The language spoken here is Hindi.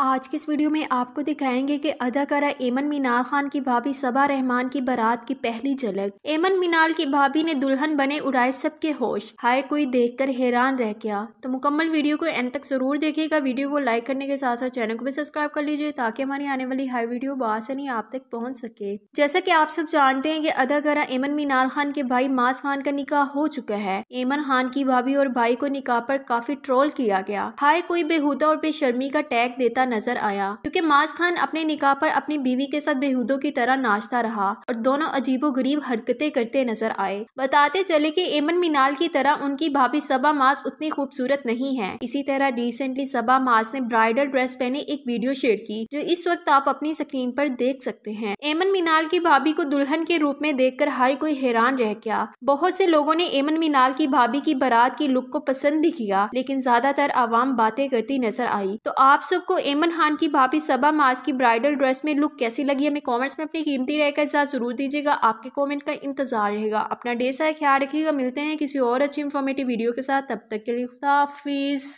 आज की इस वीडियो में आपको दिखाएंगे कि अदाकारा एमन मीनाल खान की भाभी सबा रहमान की बारात की पहली झलक एमन मीनाल की भाभी ने दुल्हन बने उड़ाए सबके होश हाय कोई देखकर हैरान रह गया तो मुकम्मल वीडियो को एंड तक जरूर देखिएगा वीडियो को लाइक करने के साथ साथ चैनल को भी सब्सक्राइब कर लीजिए ताकि हमारी आने वाली हाई वीडियो बासनी आप तक पहुँच सके जैसा की आप सब जानते हैं की अदाकारा एमन मीनाल खान के भाई मास खान का निकाह हो चुका है एमन खान की भाभी और भाई को निकाह पर काफी ट्रोल किया गया हाय कोई बेहूदा और बेशर्मी का टैग देता नजर आया क्योंकि माज खान अपने निकाह पर अपनी बीवी के साथ बेहूदों की तरह नाचता रहा और दोनों अजीबो गरीब हरकतें करते नजर आए बताते चले कि एमन मीनाल की तरह उनकी भाभी सबा माज उतनी खूबसूरत नहीं है इसी तरह रिसेंटली सबा माज ने ब्राइडल ड्रेस पहने एक वीडियो शेयर की जो इस वक्त आप अपनी स्क्रीन पर देख सकते हैं एमन मीनाल की भाभी को दुल्हन के रूप में देख हर कोई हैरान रह गया बहुत से लोगों ने एमन मीनाल की भाभी की बारात की लुक को पसंद भी किया लेकिन ज्यादातर आवाम बातें करती नजर आई तो आप सबको एमन आइमन खान की भाभी सबा माज की ब्राइडल ड्रेस में लुक कैसी लगी हमें कमेंट्स में अपनी कीमती राय का इजाज़ जरूर दीजिएगा आपके कमेंट का इंतजार रहेगा अपना डे सा ख्याल रखिएगा मिलते हैं किसी और अच्छी इन्फॉर्मेटिव वीडियो के साथ तब तक के लिए खुदाफिज़